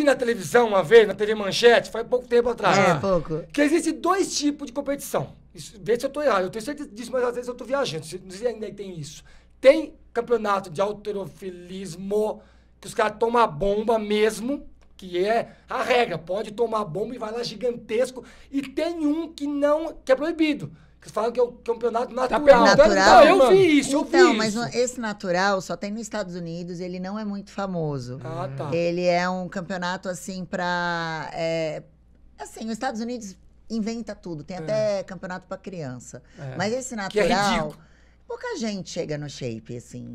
vi na televisão uma vez, na TV Manchete, faz pouco tempo atrás. É, pouco. Que existe dois tipos de competição. Isso, vê se eu estou errado. Eu tenho certeza disso, mas às vezes eu estou viajando. Não sei se ainda tem isso. Tem campeonato de alterofilismo, que os caras tomam a bomba mesmo, que é a regra. Pode tomar a bomba e vai lá gigantesco. E tem um que não, que é proibido que falam que é o campeonato natural. Então, natural? Então, eu vi isso, eu então, vi mas isso. esse natural só tem nos Estados Unidos, ele não é muito famoso. Ah, tá. Ele é um campeonato, assim, pra... É, assim, os Estados Unidos inventa tudo. Tem é. até campeonato para criança. É. Mas esse é natural... Pouca gente chega no shape, assim.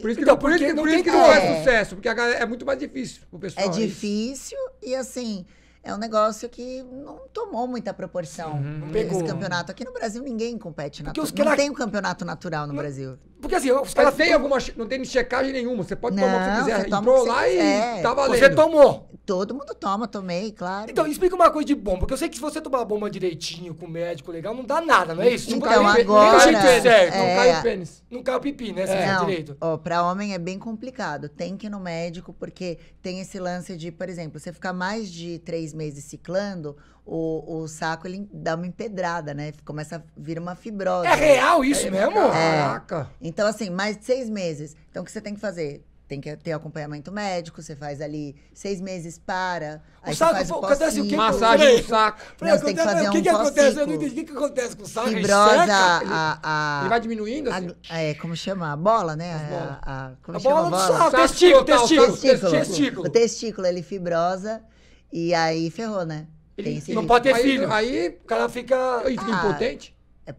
Por isso que então, não, por porque, não, que não é... sucesso, porque é muito mais difícil pro pessoal. É, é difícil e, assim é um negócio que não tomou muita proporção uhum. Esse pegou. campeonato. Aqui no Brasil ninguém compete natural. Não cara... tem um campeonato natural no não, Brasil. Porque assim, os caras tem alguma. Não tem checagem nenhuma. Você pode não, tomar o que você quiser. Você Entrou lá e tá valendo. Você tomou. Todo mundo toma, tomei, claro. Então, explica uma coisa de bomba. Porque eu sei que se você tomar a bomba direitinho, com médico legal, não dá nada, não é isso? Então, não cai agora... o pênis. É, não cai o é. pênis. Não cai o pipi, né? Se é. Não, direito. Ó, pra homem é bem complicado. Tem que ir no médico, porque tem esse lance de, por exemplo, você ficar mais de três meses ciclando, o, o saco ele dá uma empedrada, né? Começa a vir uma fibrose. É real isso é, mesmo? É. Caraca! Então, assim, mais de seis meses. Então, o que você tem que fazer? Tem que ter acompanhamento médico, você faz ali seis meses, para. O aí saco, você faz o acontece assim, o que? Massagem no saco. Não, tem que fazer o que um que acontece? Eu não entendi. O que, acontece com o saco? Fibrosa, ele, a, a, ele vai diminuindo assim? A, é, como chama? A bola, né? A, a, como a bola do bola? saco. Testículo, testículo, testículo. Tá, o testículo, ele fibrosa. E aí ferrou, né? Ele não pode ter filho. Aí o cara fica, ah, impotente? É,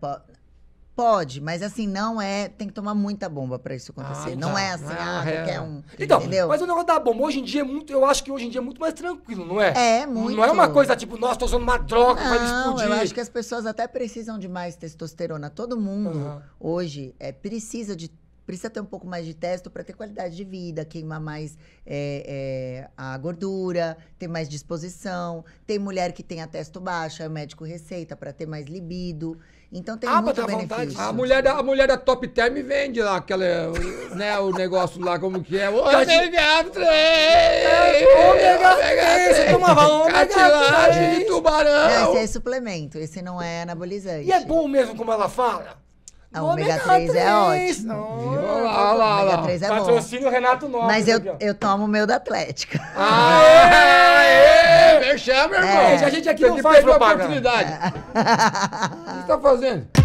pode, mas assim, não é. Tem que tomar muita bomba pra isso acontecer. Ah, não tá. é assim, é ah, ah é. um. Então, entendeu? mas o negócio da bomba hoje em dia é muito. Eu acho que hoje em dia é muito mais tranquilo, não é? É, muito. Não é uma coisa tipo, nossa, tô usando uma droga não, vai explodir. Eu acho que as pessoas até precisam de mais testosterona. Todo mundo uhum. hoje é, precisa de precisa ter um pouco mais de testo para ter qualidade de vida, queimar mais é, é, a gordura, ter mais disposição. Tem mulher que tem a testo baixa, o médico receita para ter mais libido. Então tem ah, muito benefício. A mulher, da, a mulher da Top Term vende lá aquela, né, o negócio lá, como que é? Ômega 3! Ômega 3! Você ômega 3! de tubarão! Não, esse é suplemento, esse não é anabolizante. E é bom mesmo como ela fala? A ômega 3, 3 é, é ótimo. Olha lá, olha lá. É Patrocínio Renato Nobre. Mas eu, eu tomo o meu da Atlética. Aê! é! meu irmão. É. A gente aqui Você não faz propaganda. oportunidade. É. O que você tá fazendo?